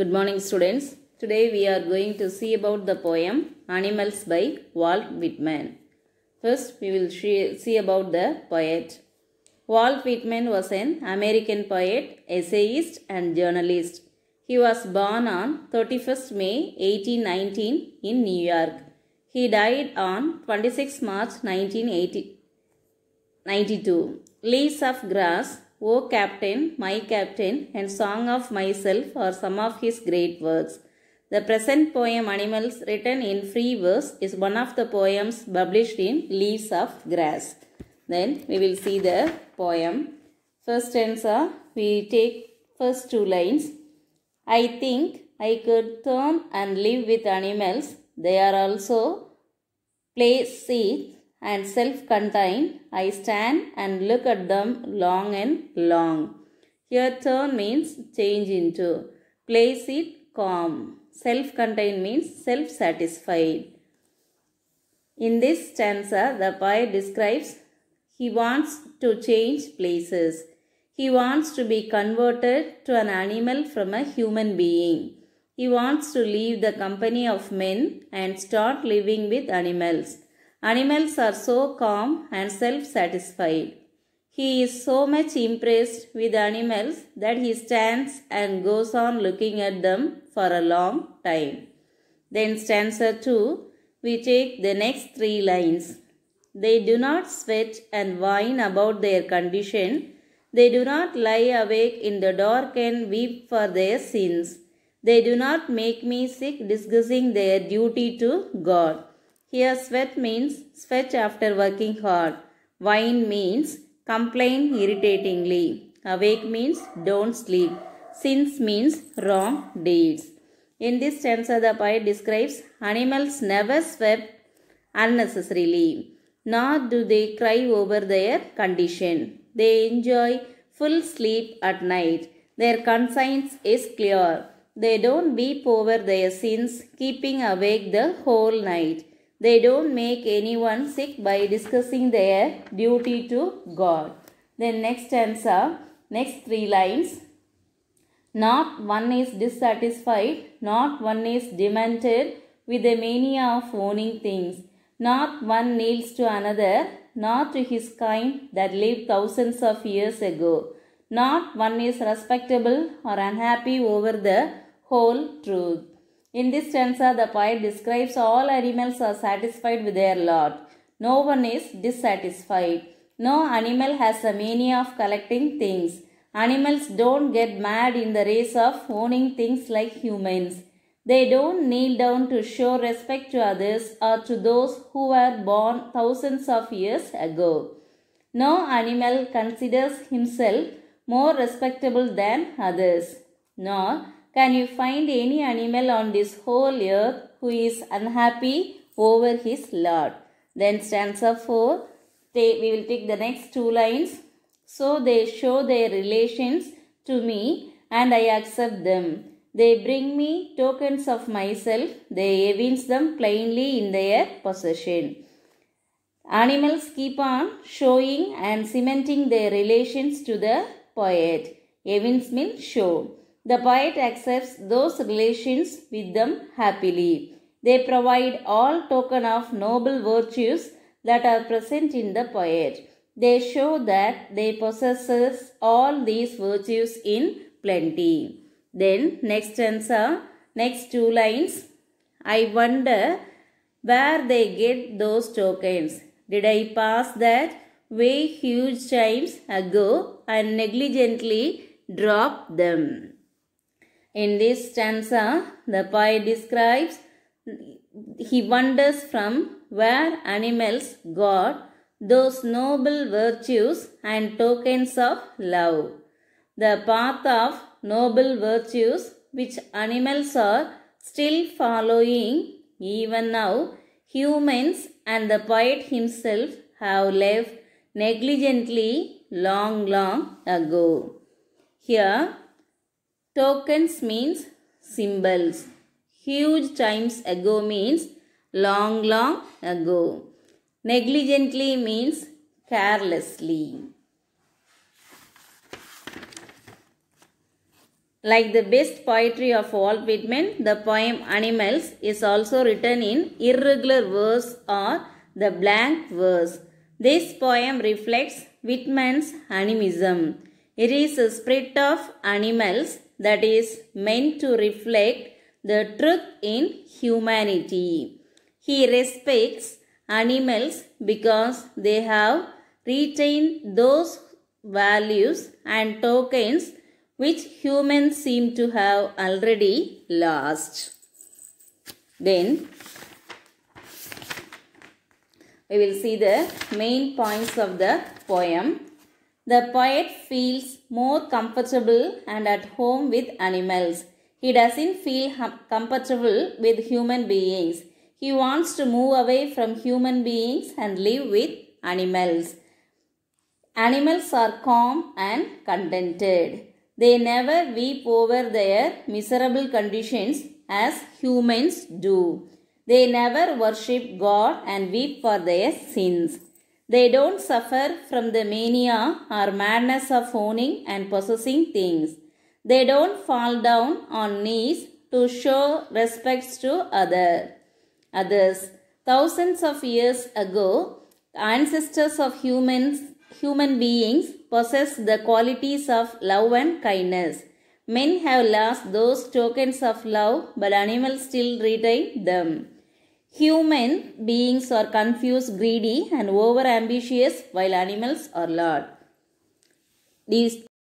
Good morning students. Today we are going to see about the poem Animals by Walt Whitman. First we will see about the poet. Walt Whitman was an American poet, essayist and journalist. He was born on 31st May 1819 in New York. He died on 26 March 1992. Leaves of Grass O Captain, My Captain, and Song of Myself are some of his great works. The present poem Animals, written in free verse, is one of the poems published in Leaves of Grass. Then we will see the poem. First stanza, we take first two lines. I think I could turn and live with animals. They are also place seeds and self-contained. I stand and look at them long and long. Here turn means change into. Place it calm. Self-contained means self-satisfied. In this stanza, the poet describes he wants to change places. He wants to be converted to an animal from a human being. He wants to leave the company of men and start living with animals. Animals are so calm and self-satisfied. He is so much impressed with animals that he stands and goes on looking at them for a long time. Then stanza 2, we take the next three lines. They do not sweat and whine about their condition. They do not lie awake in the dark and weep for their sins. They do not make me sick discussing their duty to God. Here sweat means sweat after working hard. Whine means complain irritatingly. Awake means don't sleep. Sins means wrong deeds. In this stanza, the poet describes animals never sweat unnecessarily. Nor do they cry over their condition. They enjoy full sleep at night. Their conscience is clear. They don't weep over their sins, keeping awake the whole night. They don't make anyone sick by discussing their duty to God. Then next answer, next three lines. Not one is dissatisfied, not one is demented with the mania of owning things. Not one kneels to another, not to his kind that lived thousands of years ago. Not one is respectable or unhappy over the whole truth. In this stanza, the poet describes all animals are satisfied with their lot. No one is dissatisfied. No animal has a mania of collecting things. Animals don't get mad in the race of owning things like humans. They don't kneel down to show respect to others or to those who were born thousands of years ago. No animal considers himself more respectable than others, nor can you find any animal on this whole earth who is unhappy over his Lord? Then stanza 4, they, we will take the next two lines. So they show their relations to me and I accept them. They bring me tokens of myself. They evince them plainly in their possession. Animals keep on showing and cementing their relations to the poet. Evince means show. The poet accepts those relations with them happily. They provide all token of noble virtues that are present in the poet. They show that they possess all these virtues in plenty. Then next answer, next two lines. I wonder where they get those tokens. Did I pass that way huge times ago and negligently drop them? In this stanza, the poet describes he wonders from where animals got those noble virtues and tokens of love. The path of noble virtues which animals are still following even now, humans and the poet himself have left negligently long long ago. Here Tokens means symbols. Huge times ago means long, long ago. Negligently means carelessly. Like the best poetry of Walt Whitman, the poem Animals is also written in irregular verse or the blank verse. This poem reflects Whitman's animism. It is a spirit of animals that is meant to reflect the truth in humanity. He respects animals because they have retained those values and tokens which humans seem to have already lost. Then we will see the main points of the poem. The poet feels more comfortable and at home with animals. He doesn't feel comfortable with human beings. He wants to move away from human beings and live with animals. Animals are calm and contented. They never weep over their miserable conditions as humans do. They never worship God and weep for their sins. They don't suffer from the mania or madness of owning and possessing things. They don't fall down on knees to show respect to other. others. Thousands of years ago, ancestors of humans, human beings possessed the qualities of love and kindness. Men have lost those tokens of love, but animals still retain them. Human beings are confused, greedy and overambitious while animals are large. These